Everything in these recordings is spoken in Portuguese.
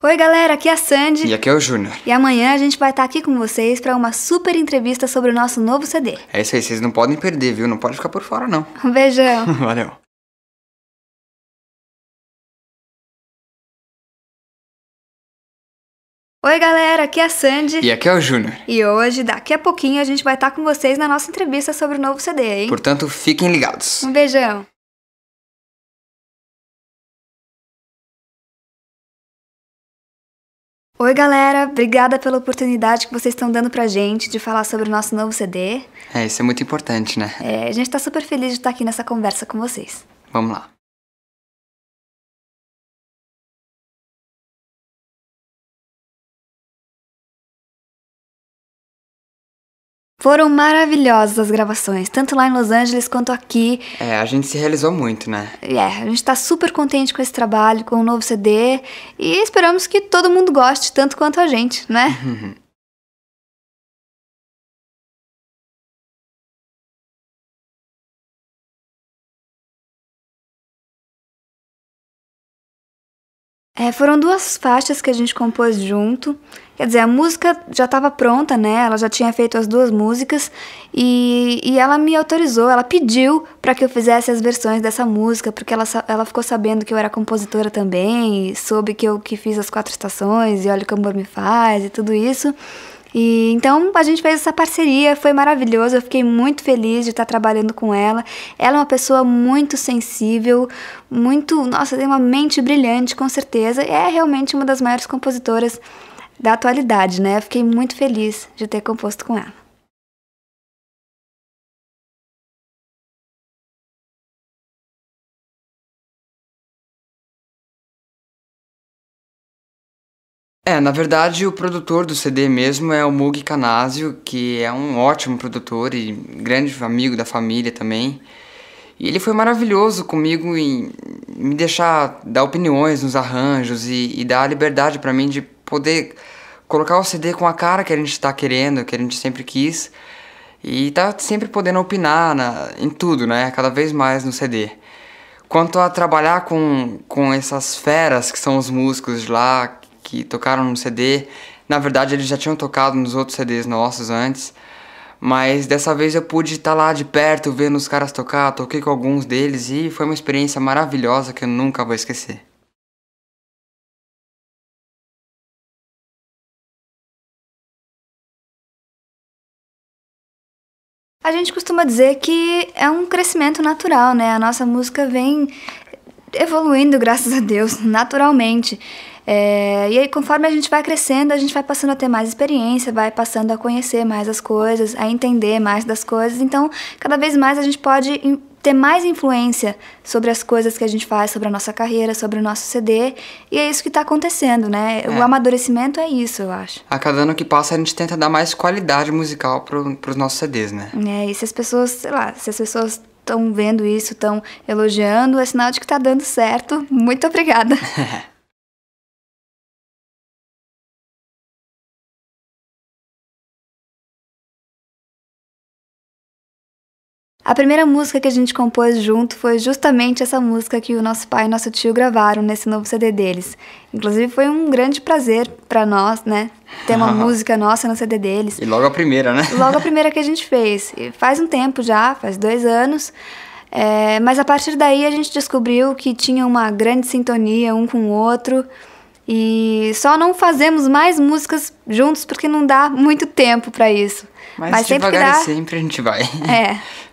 Oi, galera, aqui é a Sandy. E aqui é o Júnior. E amanhã a gente vai estar tá aqui com vocês para uma super entrevista sobre o nosso novo CD. É isso aí, vocês não podem perder, viu? Não pode ficar por fora, não. Um beijão. Valeu. Oi, galera, aqui é a Sandy. E aqui é o Júnior. E hoje, daqui a pouquinho, a gente vai estar tá com vocês na nossa entrevista sobre o novo CD, hein? Portanto, fiquem ligados. Um beijão. Oi, galera. Obrigada pela oportunidade que vocês estão dando pra gente de falar sobre o nosso novo CD. É, isso é muito importante, né? É, a gente tá super feliz de estar aqui nessa conversa com vocês. Vamos lá. Foram maravilhosas as gravações, tanto lá em Los Angeles quanto aqui. É, a gente se realizou muito, né? É, a gente tá super contente com esse trabalho, com o novo CD e esperamos que todo mundo goste tanto quanto a gente, né? É, foram duas faixas que a gente compôs junto. Quer dizer, a música já estava pronta, né? Ela já tinha feito as duas músicas e, e ela me autorizou, ela pediu para que eu fizesse as versões dessa música, porque ela, ela ficou sabendo que eu era compositora também, soube que eu que fiz as quatro estações e olha o que o amor me faz e tudo isso. E então a gente fez essa parceria, foi maravilhoso, eu fiquei muito feliz de estar trabalhando com ela. Ela é uma pessoa muito sensível, muito, nossa, tem uma mente brilhante, com certeza. É realmente uma das maiores compositoras da atualidade, né? Eu fiquei muito feliz de ter composto com ela. É, na verdade, o produtor do CD mesmo é o Mug Canásio, que é um ótimo produtor e grande amigo da família também. E ele foi maravilhoso comigo em me deixar dar opiniões nos arranjos e, e dar a liberdade para mim de poder colocar o CD com a cara que a gente está querendo, que a gente sempre quis. E tá sempre podendo opinar na, em tudo, né? Cada vez mais no CD. Quanto a trabalhar com, com essas feras que são os músicos de lá, que tocaram no CD. Na verdade, eles já tinham tocado nos outros CDs nossos antes, mas dessa vez eu pude estar tá lá de perto vendo os caras tocar, toquei com alguns deles e foi uma experiência maravilhosa que eu nunca vou esquecer. A gente costuma dizer que é um crescimento natural, né? A nossa música vem evoluindo, graças a Deus, naturalmente. É, e aí, conforme a gente vai crescendo, a gente vai passando a ter mais experiência, vai passando a conhecer mais as coisas, a entender mais das coisas. Então, cada vez mais a gente pode ter mais influência sobre as coisas que a gente faz, sobre a nossa carreira, sobre o nosso CD. E é isso que está acontecendo, né? É. O amadurecimento é isso, eu acho. A cada ano que passa, a gente tenta dar mais qualidade musical para os nossos CDs, né? É, e se as pessoas, sei lá, se as pessoas estão vendo isso, estão elogiando, é sinal de que está dando certo. Muito obrigada. A primeira música que a gente compôs junto foi justamente essa música que o nosso pai e nosso tio gravaram nesse novo CD deles. Inclusive foi um grande prazer para nós, né? Ter uma música nossa no CD deles. E logo a primeira, né? Logo a primeira que a gente fez. E faz um tempo já, faz dois anos. É, mas a partir daí a gente descobriu que tinha uma grande sintonia um com o outro. E só não fazemos mais músicas juntos porque não dá muito tempo para isso. Mas, Mas sempre que dá, sempre a gente vai. É.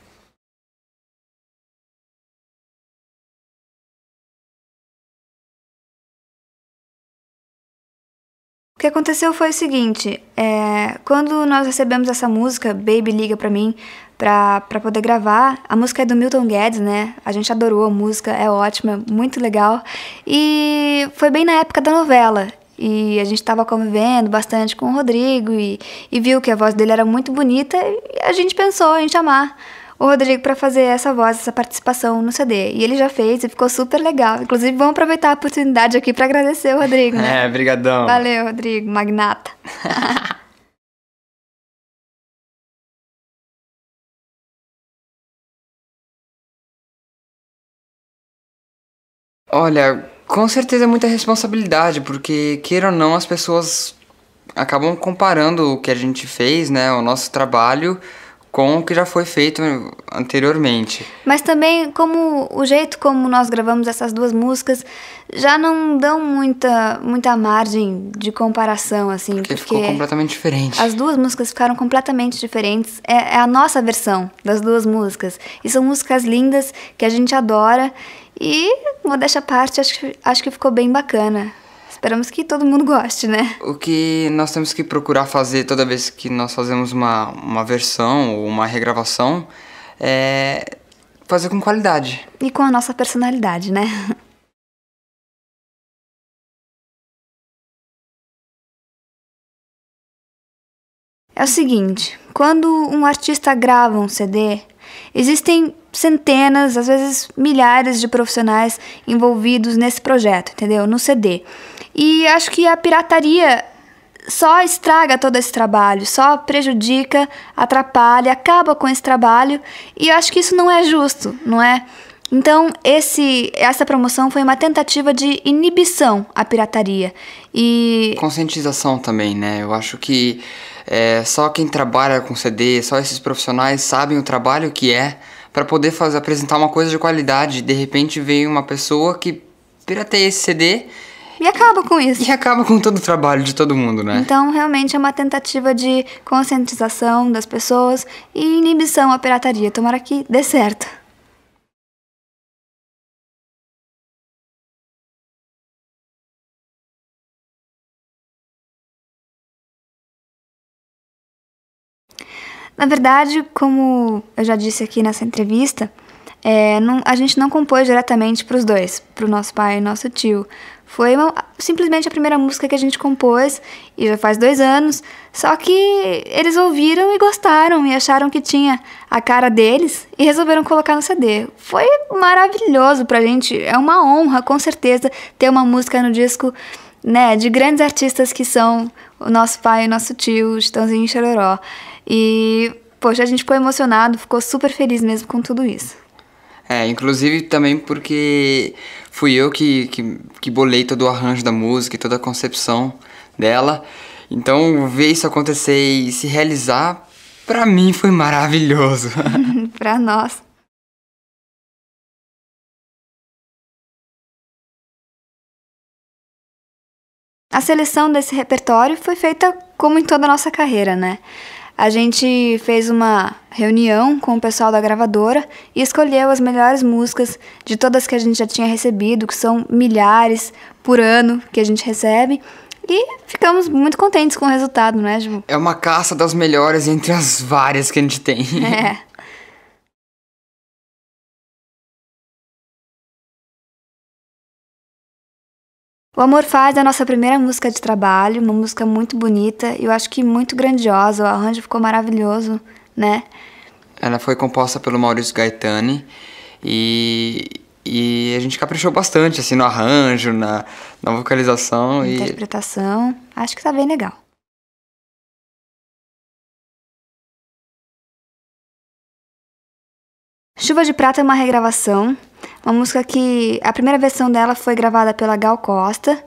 que aconteceu foi o seguinte: é, quando nós recebemos essa música, Baby Liga Pra Mim, pra, pra poder gravar, a música é do Milton Guedes, né? A gente adorou a música, é ótima, muito legal. E foi bem na época da novela. E a gente estava convivendo bastante com o Rodrigo e, e viu que a voz dele era muito bonita e a gente pensou em chamar o Rodrigo para fazer essa voz, essa participação no CD. E ele já fez e ficou super legal. Inclusive, vamos aproveitar a oportunidade aqui para agradecer o Rodrigo, né? É, brigadão. Valeu, Rodrigo, magnata. Olha, com certeza é muita responsabilidade, porque queira ou não as pessoas acabam comparando o que a gente fez, né, o nosso trabalho com o que já foi feito anteriormente. Mas também como o jeito como nós gravamos essas duas músicas já não dão muita muita margem de comparação assim, porque, porque ficou completamente diferente. As duas músicas ficaram completamente diferentes. É, é a nossa versão das duas músicas e são músicas lindas que a gente adora e modéstia à parte acho, acho que ficou bem bacana. Esperamos que todo mundo goste, né? O que nós temos que procurar fazer toda vez que nós fazemos uma, uma versão ou uma regravação é fazer com qualidade. E com a nossa personalidade, né? É o seguinte, quando um artista grava um CD, existem centenas, às vezes milhares de profissionais envolvidos nesse projeto, entendeu? No CD. E acho que a pirataria só estraga todo esse trabalho, só prejudica, atrapalha, acaba com esse trabalho, e acho que isso não é justo, não é? Então, esse, essa promoção foi uma tentativa de inibição à pirataria. E. Conscientização também, né? Eu acho que é, só quem trabalha com CD, só esses profissionais sabem o trabalho que é para poder fazer, apresentar uma coisa de qualidade. De repente veio uma pessoa que pirateia esse CD e acaba com isso. E acaba com todo o trabalho de todo mundo, né? Então, realmente é uma tentativa de conscientização das pessoas e inibição à pirataria. Tomara que dê certo. Na verdade, como eu já disse aqui nessa entrevista, é, não, a gente não compôs diretamente para os dois, para o nosso pai e nosso tio. Foi uma, simplesmente a primeira música que a gente compôs e já faz dois anos. Só que eles ouviram e gostaram e acharam que tinha a cara deles e resolveram colocar no CD. Foi maravilhoso para a gente, é uma honra com certeza ter uma música no disco. Né, de grandes artistas que são o nosso pai e nosso tio, Chitãozinho e Chororó. E, poxa, a gente ficou emocionado, ficou super feliz mesmo com tudo isso. É, inclusive também porque fui eu que, que, que bolei todo o arranjo da música e toda a concepção dela. Então, ver isso acontecer e se realizar, para mim foi maravilhoso. para nós. A seleção desse repertório foi feita como em toda a nossa carreira, né? A gente fez uma reunião com o pessoal da gravadora e escolheu as melhores músicas de todas que a gente já tinha recebido, que são milhares por ano que a gente recebe. E ficamos muito contentes com o resultado, né, é, Ju? É uma caça das melhores entre as várias que a gente tem. É. O Amor Faz é a nossa primeira música de trabalho, uma música muito bonita e eu acho que muito grandiosa. O arranjo ficou maravilhoso, né? Ela foi composta pelo Maurício Gaetani e, e a gente caprichou bastante assim no arranjo, na, na vocalização na e interpretação. Acho que tá bem legal. Chuva de Prata é uma regravação uma música que a primeira versão dela foi gravada pela Gal Costa,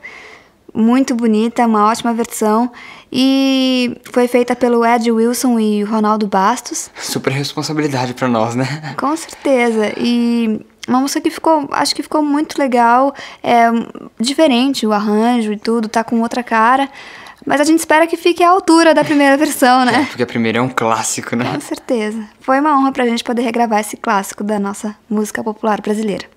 muito bonita, uma ótima versão e foi feita pelo Ed Wilson e Ronaldo Bastos. Super responsabilidade para nós, né? Com certeza. E uma música que ficou, acho que ficou muito legal, é diferente o arranjo e tudo, tá com outra cara. Mas a gente espera que fique à altura da primeira versão, né? É, porque a primeira é um clássico, né? Com certeza. Foi uma honra pra gente poder regravar esse clássico da nossa música popular brasileira.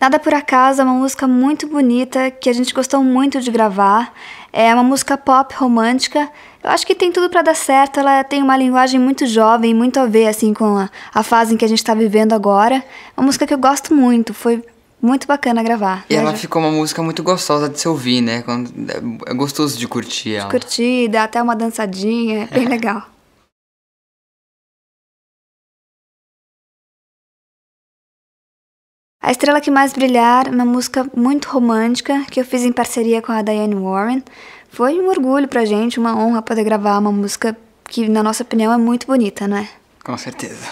Nada por acaso é uma música muito bonita que a gente gostou muito de gravar. É uma música pop romântica. Eu acho que tem tudo para dar certo. Ela tem uma linguagem muito jovem, muito a ver assim com a, a fase em que a gente está vivendo agora. É uma música que eu gosto muito. Foi muito bacana gravar. E ela ficou uma música muito gostosa de se ouvir, né? É gostoso de curtir ela. De curtir, dá até uma dançadinha, é bem é. legal. A Estrela que Mais Brilhar, uma música muito romântica que eu fiz em parceria com a Diane Warren. Foi um orgulho pra gente, uma honra poder gravar uma música que, na nossa opinião, é muito bonita, não é? Com certeza.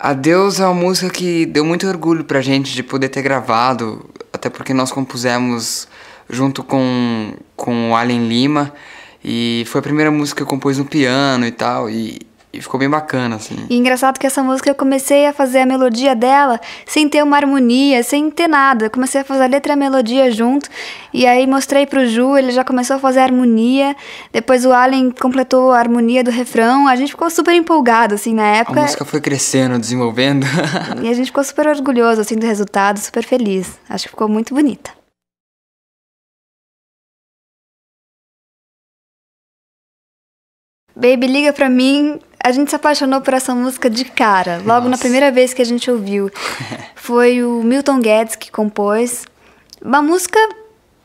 Adeus é uma música que deu muito orgulho pra gente de poder ter gravado, até porque nós compusemos junto com, com o Alien Lima, e foi a primeira música que eu compus no piano e tal, e, e ficou bem bacana, assim. E engraçado que essa música eu comecei a fazer a melodia dela sem ter uma harmonia, sem ter nada. eu Comecei a fazer a letra e a melodia junto. E aí mostrei pro Ju, ele já começou a fazer a harmonia. Depois o Allen completou a harmonia do refrão. A gente ficou super empolgado, assim, na época. A música foi crescendo, desenvolvendo. e a gente ficou super orgulhoso, assim, do resultado, super feliz. Acho que ficou muito bonita. Baby, liga pra mim, a gente se apaixonou por essa música de cara, logo Nossa. na primeira vez que a gente ouviu. Foi o Milton Guedes que compôs. Uma música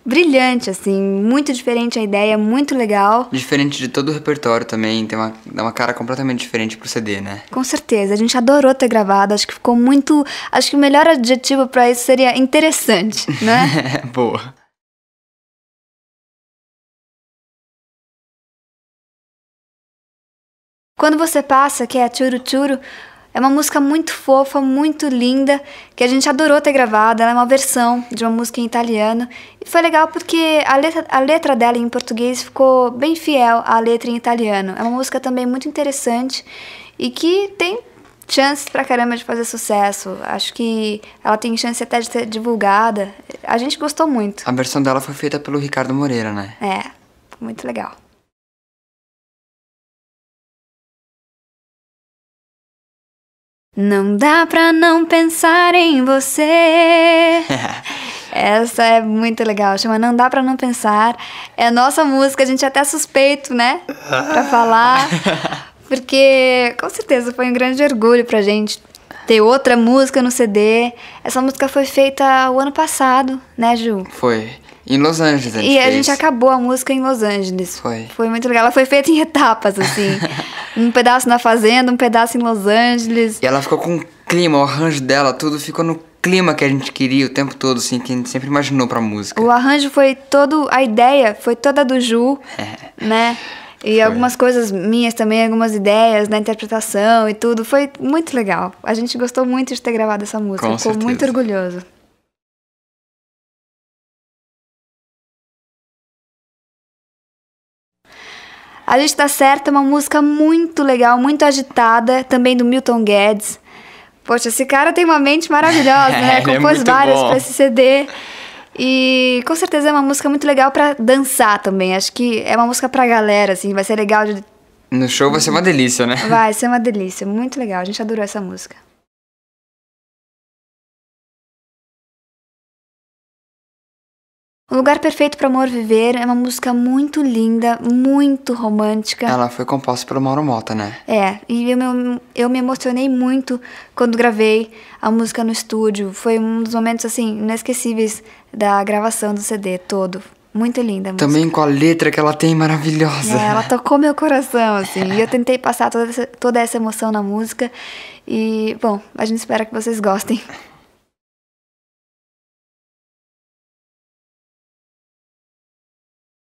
brilhante, assim, muito diferente a ideia, muito legal. Diferente de todo o repertório também, tem uma, dá uma cara completamente diferente pro CD, né? Com certeza, a gente adorou ter gravado, acho que ficou muito. Acho que o melhor adjetivo para isso seria interessante, né? Boa. Quando você passa, que é Churu Churu, é uma música muito fofa, muito linda, que a gente adorou ter gravado. Ela é uma versão de uma música em italiano. E foi legal porque a letra, a letra dela em português ficou bem fiel à letra em italiano. É uma música também muito interessante e que tem chances pra caramba de fazer sucesso. Acho que ela tem chance até de ser divulgada. A gente gostou muito. A versão dela foi feita pelo Ricardo Moreira, né? É, muito legal. Não dá pra não pensar em você. Essa é muito legal, chama Não Dá Pra Não Pensar. É nossa música, a gente é até suspeito, né? Pra falar. Porque com certeza foi um grande orgulho pra gente ter outra música no CD. Essa música foi feita o ano passado, né, Ju? Foi. Em Los Angeles. A gente e fez. a gente acabou a música em Los Angeles. Foi. Foi muito legal. Ela foi feita em etapas, assim. Um pedaço na fazenda, um pedaço em Los Angeles. E ela ficou com o clima, o arranjo dela, tudo ficou no clima que a gente queria o tempo todo, assim, que a gente sempre imaginou pra música. O arranjo foi todo, a ideia foi toda do Ju, é. né? E foi. algumas coisas minhas também, algumas ideias na interpretação e tudo. Foi muito legal. A gente gostou muito de ter gravado essa música. Com Ficou certeza. muito orgulhoso. A gente tá certa, é uma música muito legal, muito agitada, também do Milton Guedes. Poxa, esse cara tem uma mente maravilhosa, né? É Compôs é várias para esse CD. E com certeza é uma música muito legal para dançar também. Acho que é uma música pra galera, assim, vai ser legal de... No show vai ser uma delícia, né? Vai ser uma delícia, muito legal. A gente adorou essa música. O Lugar Perfeito para Amor Viver é uma música muito linda, muito romântica. Ela foi composta pelo Mauro Mota, né? É, e eu me, eu me emocionei muito quando gravei a música no estúdio. Foi um dos momentos, assim, inesquecíveis da gravação do CD todo. Muito linda a Também música. com a letra que ela tem maravilhosa. É, ela tocou meu coração, assim. e eu tentei passar toda essa, toda essa emoção na música. E, bom, a gente espera que vocês gostem.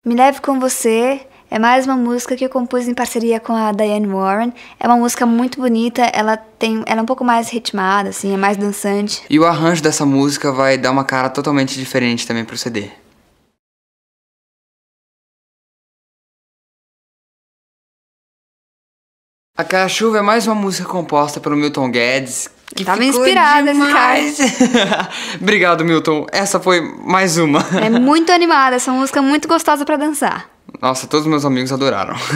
Me Leve Com Você é mais uma música que eu compus em parceria com a Diane Warren. É uma música muito bonita, ela tem, ela é um pouco mais ritmada, assim, é mais dançante. E o arranjo dessa música vai dar uma cara totalmente diferente também pro CD. Aquela chuva é mais uma música composta pelo Milton Guedes. Que Tava inspirada demais. Obrigado, Milton. Essa foi mais uma. É muito animada, essa música é muito gostosa para dançar. Nossa, todos meus amigos adoraram.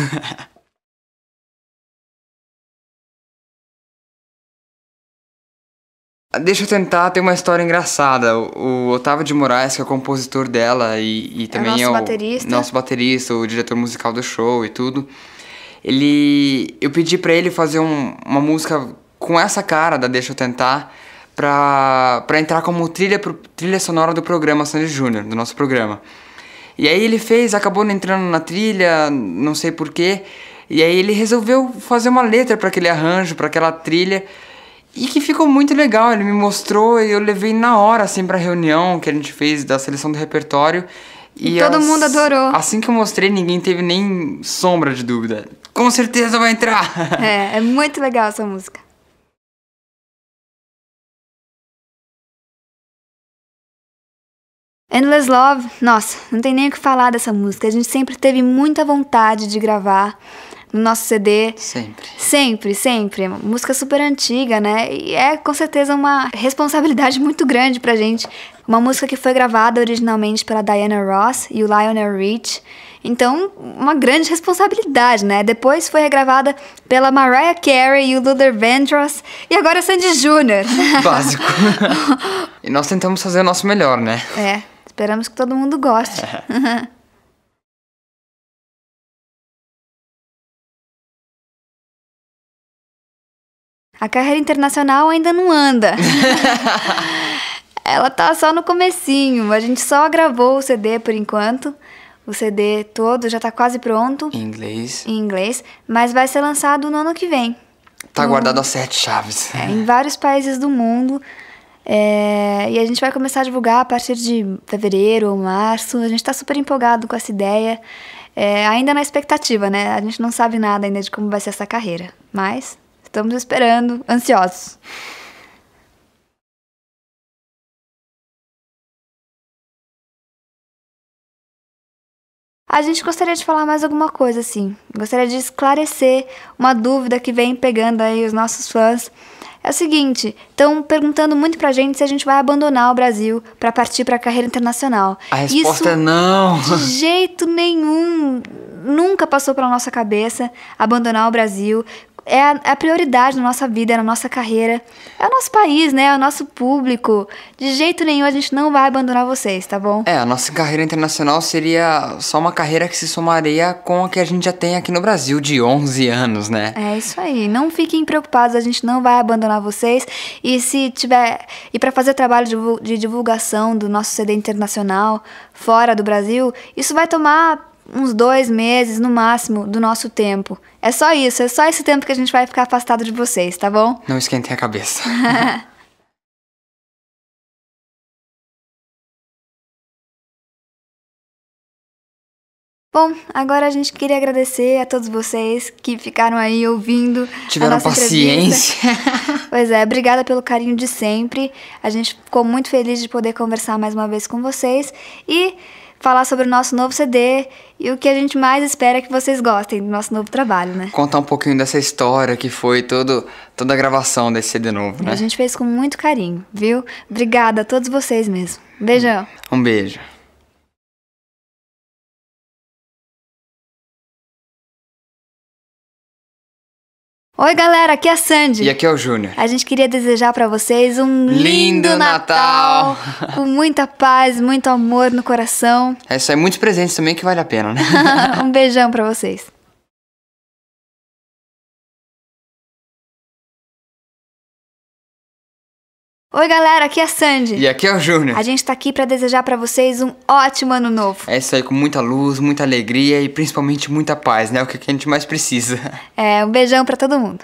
Deixa eu tentar, tem uma história engraçada. O Otávio de Moraes, que é o compositor dela e, e é também é, nosso é o baterista. nosso baterista, o diretor musical do show e tudo. Ele, eu pedi para ele fazer um, uma música com essa cara da Deixa Eu Tentar pra, pra entrar como trilha, pro, trilha sonora do programa Sandy Júnior, do nosso programa. E aí ele fez, acabou entrando na trilha, não sei porquê, e aí ele resolveu fazer uma letra para aquele arranjo, para aquela trilha, e que ficou muito legal. Ele me mostrou e eu levei na hora assim para reunião que a gente fez da seleção do repertório. E, e todo as... mundo adorou. Assim que eu mostrei, ninguém teve nem sombra de dúvida com certeza vai entrar. É, é muito legal essa música. Endless Love, nossa, não tem nem o que falar dessa música. A gente sempre teve muita vontade de gravar no nosso CD. Sempre. Sempre, sempre. É música super antiga, né? E é com certeza uma responsabilidade muito grande pra gente. Uma música que foi gravada originalmente pela Diana Ross e o Lionel Rich então, uma grande responsabilidade, né? Depois foi regravada pela Mariah Carey e o Luther Vandross e agora Sandy Jr. Básico. e nós tentamos fazer o nosso melhor, né? É, esperamos que todo mundo goste. É. A carreira internacional ainda não anda. Ela tá só no comecinho, a gente só gravou o CD por enquanto. O CD todo já tá quase pronto. Em inglês. Em inglês, mas vai ser lançado no ano que vem. Tá no... guardado a sete chaves. É, em vários países do mundo. É, e a gente vai começar a divulgar a partir de fevereiro ou março. A gente está super empolgado com essa ideia. É, ainda na expectativa, né? A gente não sabe nada ainda de como vai ser essa carreira. Mas estamos esperando, ansiosos. A gente gostaria de falar mais alguma coisa, assim. Gostaria de esclarecer uma dúvida que vem pegando aí os nossos fãs. É o seguinte, estão perguntando muito pra gente se a gente vai abandonar o Brasil para partir pra carreira internacional. A resposta é Isso, é não. De jeito nenhum. Nunca passou pela nossa cabeça abandonar o Brasil é a, é a, prioridade na nossa vida, é na nossa carreira, é o nosso país, né? É o nosso público. De jeito nenhum a gente não vai abandonar vocês, tá bom? É, a nossa carreira internacional seria só uma carreira que se somaria com a que a gente já tem aqui no Brasil, de 11 anos, né? É isso aí. Não fiquem preocupados, a gente não vai abandonar vocês. E se tiver. E para fazer trabalho de divulgação do nosso CD internacional fora do Brasil, isso vai tomar uns dois meses no máximo do nosso tempo. É só isso, é só esse tempo que a gente vai ficar afastado de vocês, tá bom? Não esquentem a cabeça. Bom, agora a gente queria agradecer a todos vocês que ficaram aí ouvindo. Tiveram a nossa paciência. Entrevista. pois é, obrigada pelo carinho de sempre. A gente ficou muito feliz de poder conversar mais uma vez com vocês. E falar sobre o nosso novo CD e o que a gente mais espera é que vocês gostem do nosso novo trabalho, né? Contar um pouquinho dessa história que foi todo, toda a gravação desse CD novo, né? A gente fez com muito carinho, viu? Obrigada a todos vocês mesmo. Beijão. Um beijo. Oi, galera, aqui é a Sandy. E aqui é o Júnior. A gente queria desejar para vocês um lindo, lindo Natal, com muita paz, muito amor no coração. É isso aí, muitos presentes também que vale a pena, né? um beijão para vocês. Oi, galera, aqui é a Sandy. E aqui é o Júnior. A gente tá aqui para desejar para vocês um ótimo ano novo. É isso aí, com muita luz, muita alegria e principalmente muita paz, né? O que a gente mais precisa. É, um beijão para todo mundo.